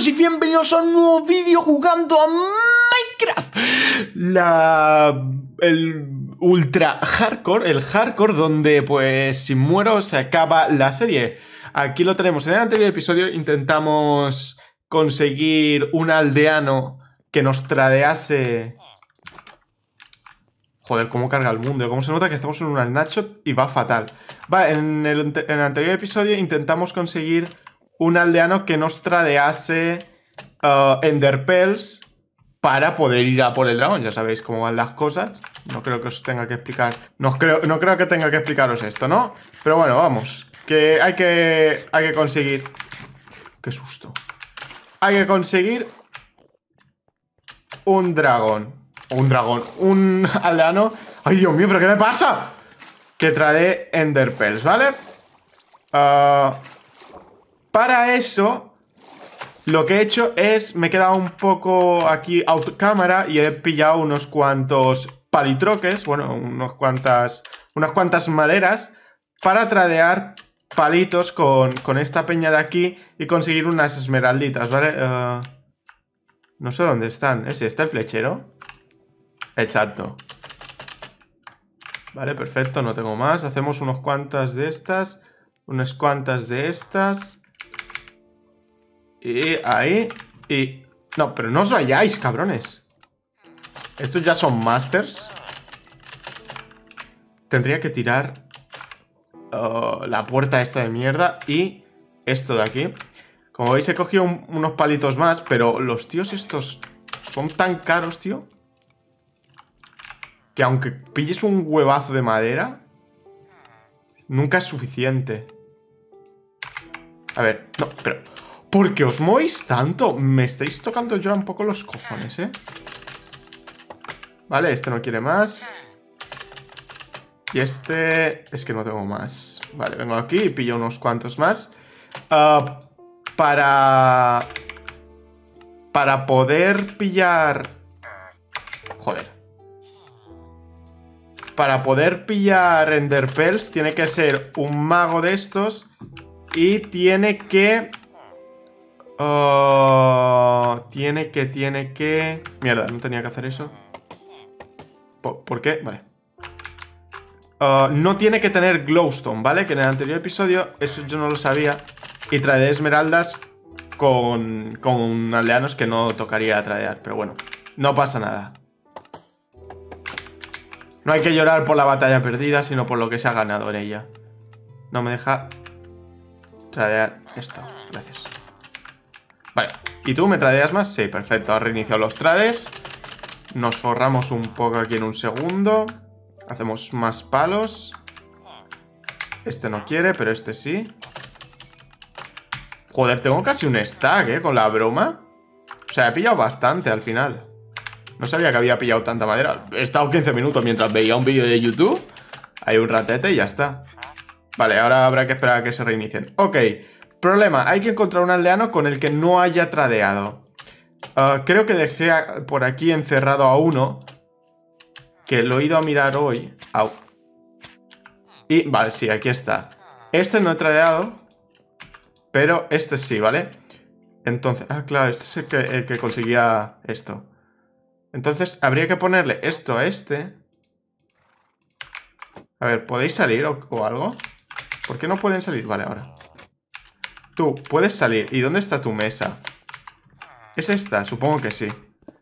y bienvenidos a un nuevo vídeo jugando a Minecraft. La... el ultra hardcore, el hardcore donde pues si muero se acaba la serie. Aquí lo tenemos, en el anterior episodio intentamos conseguir un aldeano que nos tradease... Joder, cómo carga el mundo, cómo se nota que estamos en un Nacho y va fatal. Va, en el, en el anterior episodio intentamos conseguir un aldeano que nos tradease uh, ender Enderpearls para poder ir a por el dragón. Ya sabéis cómo van las cosas. No creo que os tenga que explicar. No creo, no creo que tenga que explicaros esto, ¿no? Pero bueno, vamos. Que hay que. Hay que conseguir. Qué susto. Hay que conseguir. Un dragón. Un dragón. Un aldeano. ¡Ay, Dios mío! ¿Pero qué me pasa? Que trae Enderpearls, ¿vale? Uh, para eso, lo que he hecho es, me he quedado un poco aquí out cámara y he pillado unos cuantos palitroques, bueno, unos cuantas, unas cuantas maderas para tradear palitos con, esta peña de aquí y conseguir unas esmeralditas, ¿vale? Eh, no sé dónde están. ¿Es está el flechero? Exacto. Vale, perfecto, no tengo más. Hacemos unos cuantas de estas, unas cuantas de estas... Y ahí. Y... No, pero no os rayáis, cabrones. Estos ya son masters. Tendría que tirar... Oh, la puerta esta de mierda y esto de aquí. Como veis he cogido unos palitos más, pero los tíos estos son tan caros, tío. Que aunque pilles un huevazo de madera, nunca es suficiente. A ver, no, pero... ¿Por qué os movéis tanto? Me estáis tocando yo un poco los cojones, ¿eh? Vale, este no quiere más. Y este... Es que no tengo más. Vale, vengo aquí y pillo unos cuantos más. Ah, para... Para poder pillar... Joder. Para poder pillar Ender Pearls tiene que ser un mago de estos y tiene que Oh, tiene que, tiene que... Mierda, no tenía que hacer eso. ¿Por, qué? Vale. Oh, no tiene que tener glowstone, ¿vale? Que en el anterior episodio, eso yo no lo sabía. Y trae esmeraldas con, con aldeanos que no tocaría tradear. Pero bueno, no pasa nada. No hay que llorar por la batalla perdida, sino por lo que se ha ganado en ella. No me deja Traer esto. Gracias. Vale, ¿y tú me tradeas más? Sí, perfecto, ha reiniciado los trades. Nos forramos un poco aquí en un segundo. Hacemos más palos. Este no quiere, pero este sí. Joder, tengo casi un stack, ¿eh? Con la broma. O sea, he pillado bastante al final. No sabía que había pillado tanta madera. He estado 15 minutos mientras veía un vídeo de YouTube. Hay un ratete y ya está. Vale, ahora habrá que esperar a que se reinicien. Ok. Problema, hay que encontrar un aldeano con el que no haya tradeado. Ah, creo que dejé por aquí encerrado a uno. Que lo he ido a mirar hoy. Y, vale, sí, aquí está. Este no he tradeado. Pero este sí, ¿vale? Entonces, ah, claro, este es el que, conseguía esto. Entonces, habría que ponerle esto a este. A ver, ¿podéis salir o algo? ¿Por qué no pueden salir? Vale, ahora. Tú, puedes salir. ¿Y dónde está tu mesa? ¿Es esta? Supongo que sí.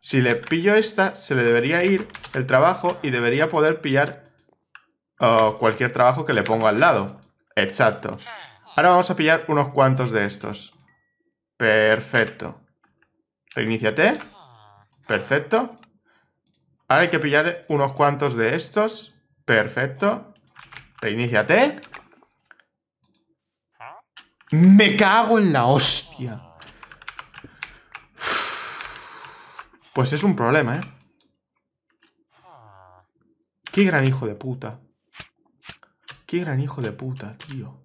Si le pillo esta, se le debería ir el trabajo y debería poder pillar uh, cualquier trabajo que le ponga al lado. Exacto. Ahora vamos a pillar unos cuantos de estos. Perfecto. Reiníciate. Perfecto. Ahora hay que pillar unos cuantos de estos. Perfecto. Reiníciate. Me cago en la hostia. Pues es un problema, ¿eh? Qué gran hijo de puta. Qué gran hijo de puta, tío.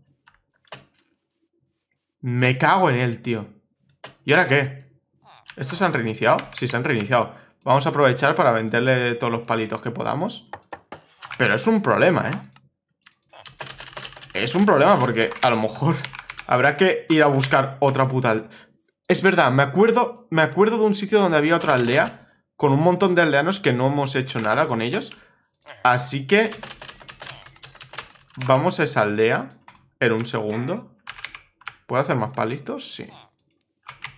Me cago en él, tío. ¿Y ahora qué? ¿Estos se han reiniciado? Sí, se han reiniciado. Vamos a aprovechar para venderle todos los palitos que podamos. Pero es un problema, ¿eh? Es un problema porque a lo mejor Habrá que ir a buscar otra puta... Es verdad, me acuerdo, me acuerdo de un sitio donde había otra aldea con un montón de aldeanos que no hemos hecho nada con ellos. Así que... Vamos a esa aldea en un segundo. ¿Puedo hacer más palitos? Sí.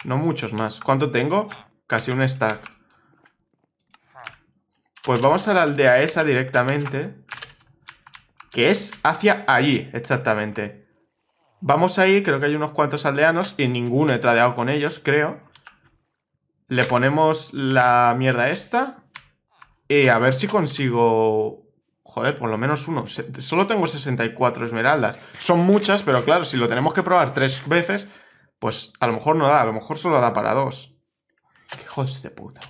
No muchos más. ¿Cuánto tengo? Casi un stack. Pues vamos a la aldea esa directamente. Que es hacia allí, exactamente. Vamos ahí, creo que hay unos cuantos aldeanos y ninguno he tradeado con ellos, creo. Le ponemos la mierda esta. Y a ver si consigo... Joder, por lo menos uno. Solo tengo 64 esmeraldas. Son muchas, pero claro, si lo tenemos que probar tres veces, pues a lo mejor no da, a lo mejor solo da para dos. ¡Qué de puta!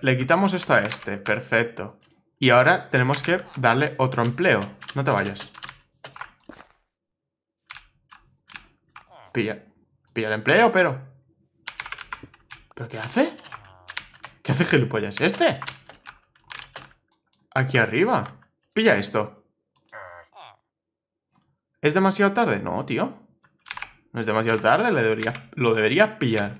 Le quitamos esto a este, perfecto. Y ahora tenemos que darle otro empleo. No te vayas. Pilla, pilla el empleo, pero... ¿Pero qué hace? ¿Qué hace gilipollas este? Aquí arriba. Pilla esto. ¿Es demasiado tarde? No, tío. No es demasiado tarde, le debería, lo debería pillar.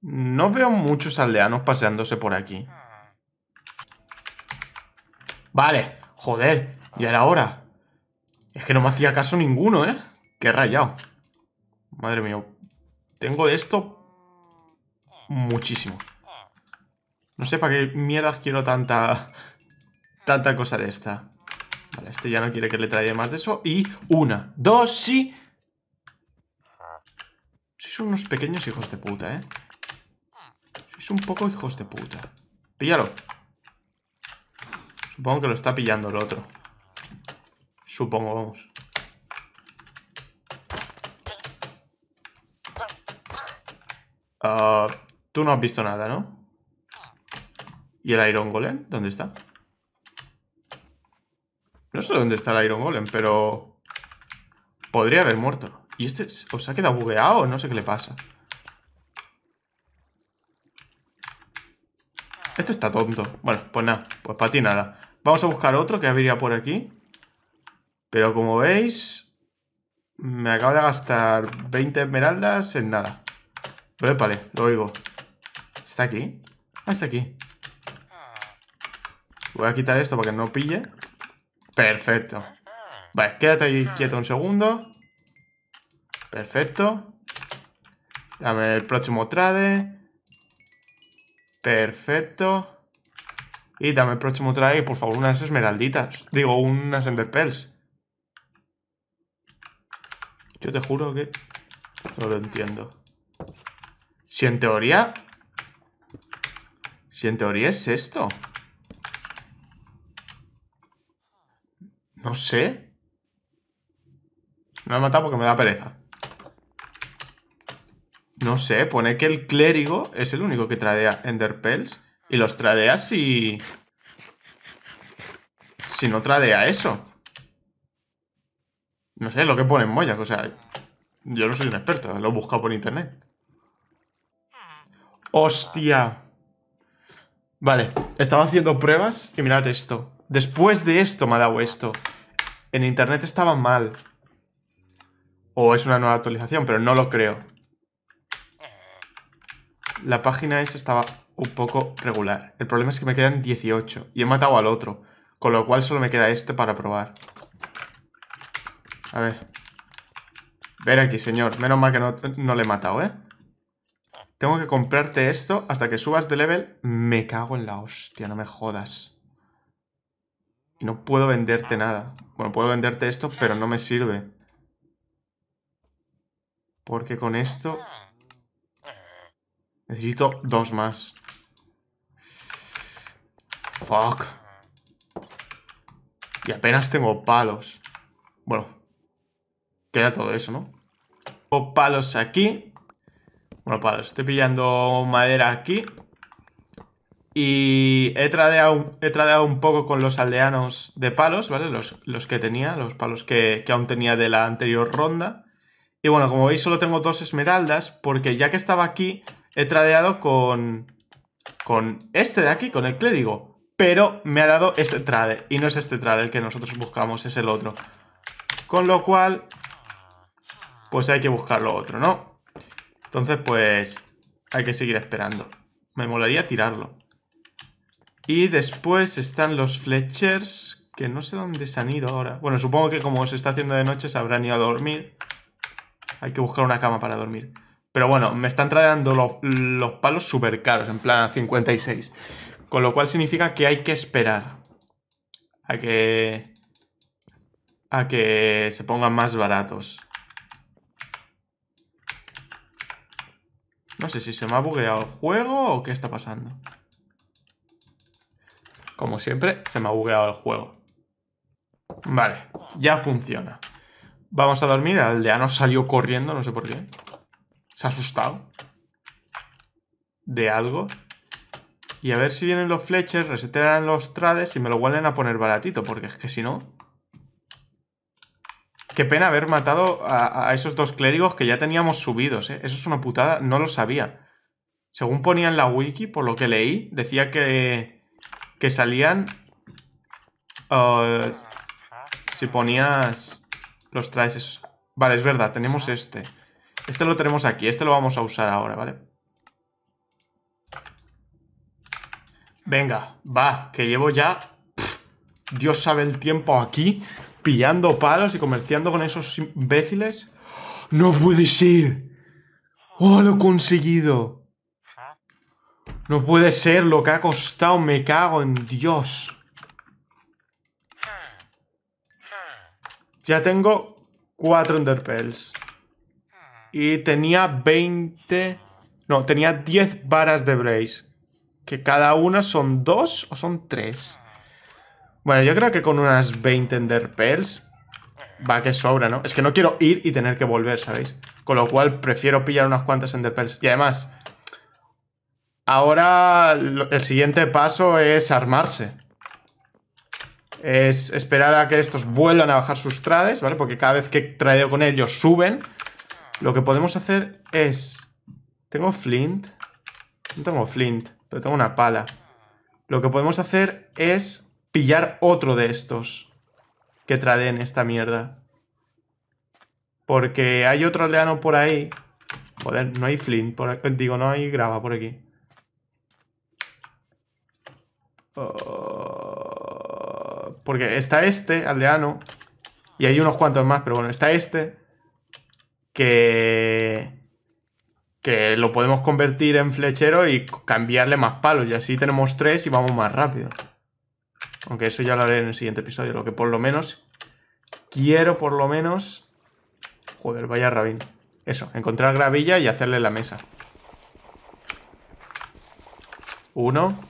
No veo muchos aldeanos paseándose por aquí. Vale, joder, ya era hora. Es que no me hacía caso ninguno, ¿eh? Qué rayado. Madre mía. Tengo de esto muchísimo. No sé para qué mierdas quiero tanta... Tanta cosa de esta. Vale, este ya no quiere que le traiga más de eso. Y una, dos, sí. Sois unos pequeños hijos de puta, ¿eh? Sois un poco hijos de puta. Píllalo. Supongo que lo está pillando el otro. Supongo, vamos. Ah, tú no has visto nada, ¿no? ¿Y el Iron Golem? ¿Dónde está? No sé dónde está el Iron Golem, pero... Podría haber muerto. ¿Y este os ha quedado bugueado? No sé qué le pasa. Este está tonto. Bueno, pues nada. Pues para ti nada. Vamos a buscar otro que habría por aquí. Pero como veis, me acabo de gastar 20 esmeraldas en nada. Pues vale, lo oigo. ¿Está aquí? Ah, está aquí. Voy a quitar esto para que no pille. Perfecto. Vale, quédate ahí quieto un segundo. Perfecto. Dame el próximo trade. Perfecto. Y dame el próximo trade, por favor, unas esmeralditas. Digo, unas enderpearls yo te juro que no lo entiendo. Si en teoría... Si en teoría es esto. No sé. No me he matado porque me da pereza. No sé, pone que el clérigo es el único que tradea enderpells. Y los tradea si... Si no tradea eso. No sé, lo que ponen moya, o sea, yo no soy un experto, lo he buscado por internet. ¡Hostia! Vale, estaba haciendo pruebas y mirad esto. Después de esto me ha dado esto. En internet estaba mal. O es una nueva actualización, pero no lo creo. La página esa estaba un poco regular. El problema es que me quedan 18 y he matado al otro. Con lo cual solo me queda este para probar. A ver. Ver aquí, señor. Menos mal que no, no le he matado, ¿eh? Tengo que comprarte esto hasta que subas de level. Me cago en la hostia, no me jodas. no puedo venderte nada. Bueno, puedo venderte esto, pero no me sirve. Porque con esto... Necesito dos más. Fuck. Y apenas tengo palos. Bueno, Queda todo eso, ¿no? O palos aquí. Bueno, palos. Estoy pillando madera aquí. Y he tradeado, he tradeado un poco con los aldeanos de palos, ¿vale? Los, que tenía, los palos que, que aún tenía de la anterior ronda. Y bueno, como veis solo tengo dos esmeraldas porque ya que estaba aquí he tradeado con, con este de aquí, con el clérigo. Pero me ha dado este trade y no es este trade el que nosotros buscamos, es el otro. Con lo cual pues hay que buscar lo otro, ¿no? Entonces, pues hay que seguir esperando. Me molaría tirarlo. Y después están los Fletchers, que no sé dónde se han ido ahora. Bueno, supongo que como se está haciendo de noche se habrán ido a dormir. Hay que buscar una cama para dormir. Pero bueno, me están tradeando los palos súper caros, en plan 56. Con lo cual significa que hay que esperar a que, a que se pongan más baratos. No sé si se me ha bugueado el juego o qué está pasando. Como siempre, se me ha bugueado el juego. Vale, ya funciona. Vamos a dormir. El aldeano salió corriendo, no sé por qué. Se ha asustado. De algo. Y a ver si vienen los fleches, resetearán los trades y me lo vuelven a poner baratito, porque es que si no... Qué pena haber matado a, esos dos clérigos que ya teníamos subidos, ¿eh? Eso es una putada, no lo sabía. Según ponía en la wiki, por lo que leí, decía que, que salían... Uh, si ponías los trajes. Vale, es verdad, tenemos este. Este lo tenemos aquí, este lo vamos a usar ahora, ¿vale? Venga, va, que llevo ya... Dios sabe el tiempo aquí pillando palos y comerciando con esos imbéciles. ¡No puede ser! ¡Oh, lo he conseguido! No puede ser lo que ha costado, me cago en Dios. Ya tengo cuatro Enderpearls. Y tenía 20... No, tenía 10 varas de Brace. Que cada una son dos o son tres... Bueno, yo creo que con unas 20 Ender Pearls va que sobra, ¿no? Es que no quiero ir y tener que volver, ¿sabéis? Con lo cual prefiero pillar unas cuantas Ender Y además, ahora el siguiente paso es armarse. Es esperar a que estos vuelvan a bajar sus trades, ¿vale? Porque cada vez que tradeo con ellos suben. Lo que podemos hacer es... Tengo flint. No tengo flint, pero tengo una pala. Lo que podemos hacer es pillar otro de estos que traden esta mierda. Porque hay otro aldeano por ahí. Joder, no hay flint. Por Digo, no hay grava por aquí. Oh, porque está este aldeano. Y hay unos cuantos más, pero bueno, está este. Que... Que lo podemos convertir en flechero y cambiarle más palos. Y así tenemos tres y vamos más rápido. Aunque eso ya lo haré en el siguiente episodio. Lo que por lo menos quiero, por lo menos... Joder, vaya rabín. Eso, encontrar gravilla y hacerle la mesa. Uno.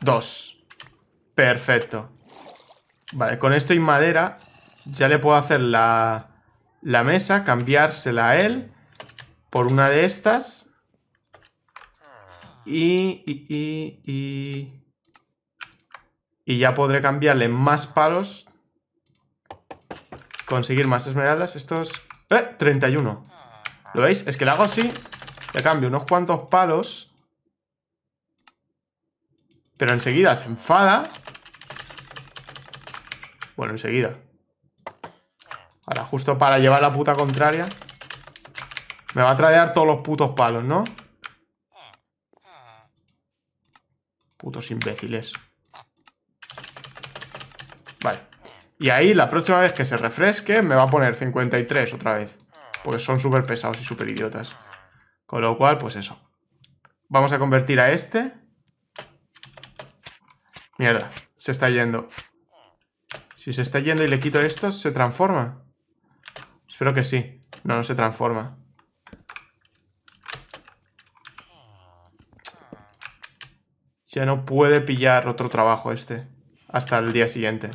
Dos. Perfecto. Vale, con esto y madera ya le puedo hacer la, la mesa, cambiársela a él por una de estas y, y, ya podré cambiarle más palos. Conseguir más esmeraldas. Estos... 31. Eh, ¿Lo veis? Es que le hago así. Le cambio unos cuantos palos. Pero enseguida se enfada. Bueno, enseguida. Ahora, justo para llevar la puta contraria. Me va a tradear todos los putos palos, ¿no? Putos imbéciles. Vale. Y ahí, la próxima vez que se refresque, me va a poner 53 otra vez. Porque son súper pesados y súper idiotas. Con lo cual, pues eso. Vamos a convertir a este. Mierda, se está yendo. Si se está yendo y le quito esto, ¿se transforma? Espero que sí. No, no se transforma. Ya no puede pillar otro trabajo este. Hasta el día siguiente.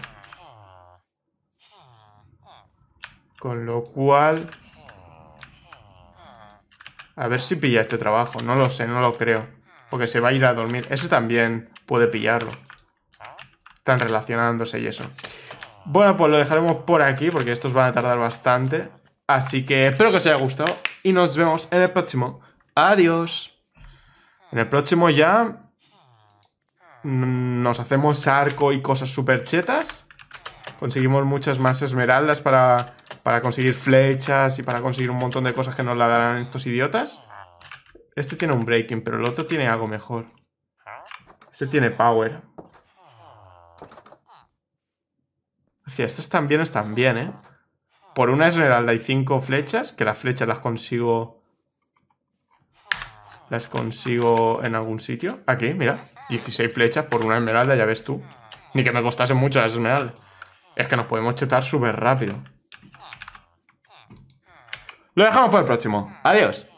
Con lo cual... A ver si pilla este trabajo. No lo sé, no lo creo. Porque se va a ir a dormir. Ese también puede pillarlo. Están relacionándose y eso. Bueno, pues lo dejaremos por aquí porque estos van a tardar bastante. Así que espero que os haya gustado y nos vemos en el próximo. Adiós. En el próximo ya nos hacemos arco y cosas súper chetas. Conseguimos muchas más esmeraldas para, conseguir flechas y para conseguir un montón de cosas que nos la darán estos idiotas. Este tiene un breaking, pero el otro tiene algo mejor. Este tiene power. Estos estas también están bien, ¿eh? Por una esmeralda y cinco flechas, que las flechas las consigo... Las consigo en algún sitio. Aquí, mira. 16 flechas por una esmeralda, ya ves tú. Ni que me costase mucho la esmeralda. Es que nos podemos chetar súper rápido. Lo dejamos por el próximo. Adiós.